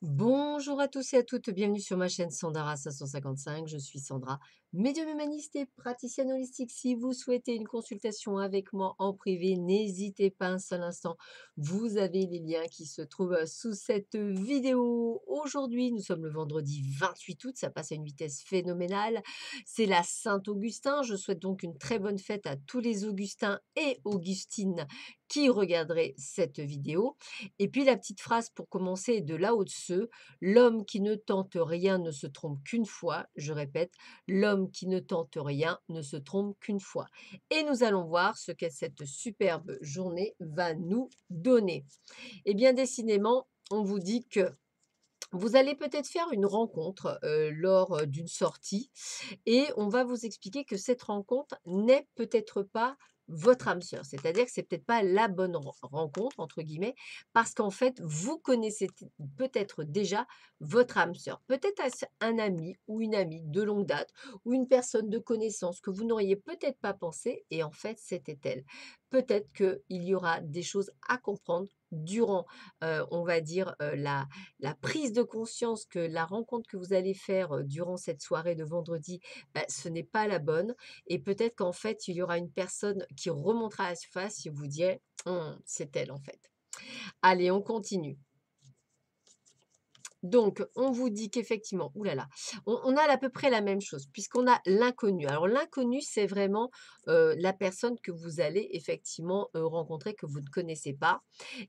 Bonjour à tous et à toutes, bienvenue sur ma chaîne Sandara 555, je suis Sandra, médium humaniste et praticienne holistique. Si vous souhaitez une consultation avec moi en privé, n'hésitez pas un seul instant, vous avez les liens qui se trouvent euh, sous cette vidéo. Aujourd'hui, nous sommes le vendredi 28 août, ça passe à une vitesse phénoménale, c'est la Saint-Augustin, je souhaite donc une très bonne fête à tous les Augustins et Augustines qui regarderait cette vidéo. Et puis la petite phrase pour commencer de là-haut de ce, l'homme qui ne tente rien ne se trompe qu'une fois. Je répète, l'homme qui ne tente rien ne se trompe qu'une fois. Et nous allons voir ce que cette superbe journée va nous donner. Et eh bien décidément, on vous dit que vous allez peut-être faire une rencontre euh, lors euh, d'une sortie et on va vous expliquer que cette rencontre n'est peut-être pas votre âme sœur. C'est-à-dire que c'est peut-être pas la bonne rencontre, entre guillemets, parce qu'en fait, vous connaissez peut-être déjà votre âme sœur. Peut-être un ami ou une amie de longue date ou une personne de connaissance que vous n'auriez peut-être pas pensé et en fait, c'était elle. Peut-être qu'il y aura des choses à comprendre durant, on va dire, la, la, prise de conscience que la rencontre que vous allez faire durant cette soirée de vendredi, bah, ce n'est pas la bonne. Et peut-être qu'en fait, il y aura une personne qui remontera à la surface et vous dirait «Mmh, « hum, c'est elle en fait. Allez, on continue. Donc, on vous dit qu'effectivement, oulala, on, on a à peu près la même chose, puisqu'on a l'inconnu. Alors, l'inconnu, c'est vraiment euh, la personne que vous allez effectivement euh, rencontrer, que vous ne connaissez pas.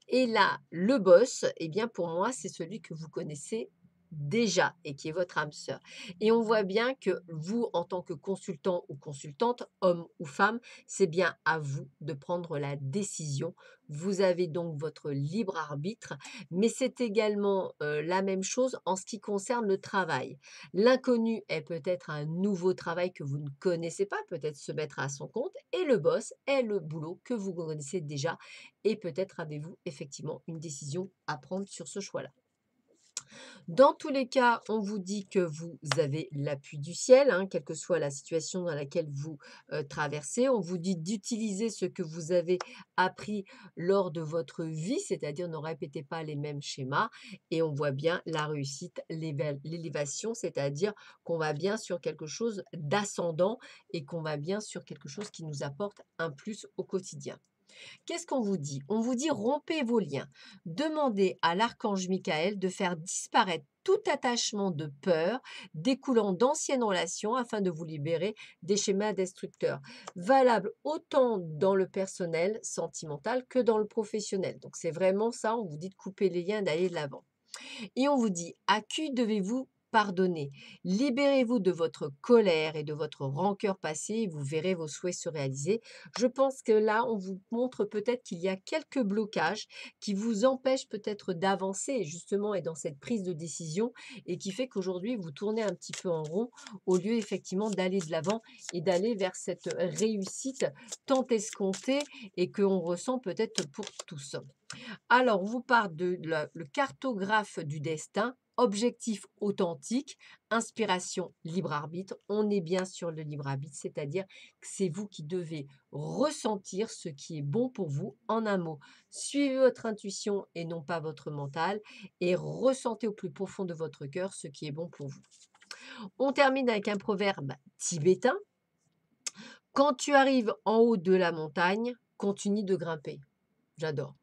Et là, le boss, eh bien, pour moi, c'est celui que vous connaissez déjà et qui est votre âme sœur. Et on voit bien que vous, en tant que consultant ou consultante, homme ou femme, c'est bien à vous de prendre la décision. Vous avez donc votre libre arbitre, mais c'est également euh, la même chose en ce qui concerne le travail. L'inconnu est peut-être un nouveau travail que vous ne connaissez pas, peut-être se mettre à son compte, et le boss est le boulot que vous connaissez déjà, et peut-être avez-vous effectivement une décision à prendre sur ce choix-là. Dans tous les cas, on vous dit que vous avez l'appui du ciel, hein, quelle que soit la situation dans laquelle vous euh, traversez. On vous dit d'utiliser ce que vous avez appris lors de votre vie, c'est-à-dire ne répétez pas les mêmes schémas. Et on voit bien la réussite, l'élévation, c'est-à-dire qu'on va bien sur quelque chose d'ascendant et qu'on va bien sur quelque chose qui nous apporte un plus au quotidien. Qu'est-ce qu'on vous dit On vous dit rompez vos liens. Demandez à l'archange Michael de faire disparaître tout attachement de peur découlant d'anciennes relations afin de vous libérer des schémas destructeurs, valables autant dans le personnel sentimental que dans le professionnel. Donc c'est vraiment ça, on vous dit de couper les liens, d'aller de l'avant. Et on vous dit à qui devez-vous pardonnez. Libérez-vous de votre colère et de votre rancœur passée et vous verrez vos souhaits se réaliser. Je pense que là, on vous montre peut-être qu'il y a quelques blocages qui vous empêchent peut-être d'avancer justement et dans cette prise de décision et qui fait qu'aujourd'hui, vous tournez un petit peu en rond au lieu effectivement d'aller de l'avant et d'aller vers cette réussite tant escomptée et qu'on ressent peut-être pour tous. Alors, on vous parle de le cartographe du destin objectif authentique, inspiration libre arbitre. On est bien sur le libre arbitre, c'est-à-dire que c'est vous qui devez ressentir ce qui est bon pour vous en un mot. Suivez votre intuition et non pas votre mental et ressentez au plus profond de votre cœur ce qui est bon pour vous. On termine avec un proverbe tibétain. Quand tu arrives en haut de la montagne, continue de grimper. J'adore.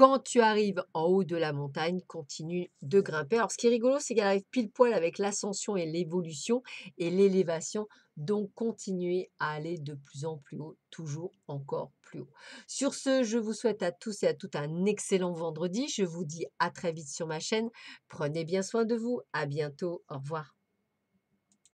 Quand tu arrives en haut de la montagne, continue de grimper. Alors, ce qui est rigolo, c'est qu'elle arrive pile poil avec l'ascension et l'évolution et l'élévation. Donc, continuez à aller de plus en plus haut, toujours encore plus haut. Sur ce, je vous souhaite à tous et à toutes un excellent vendredi. Je vous dis à très vite sur ma chaîne. Prenez bien soin de vous. À bientôt. Au revoir.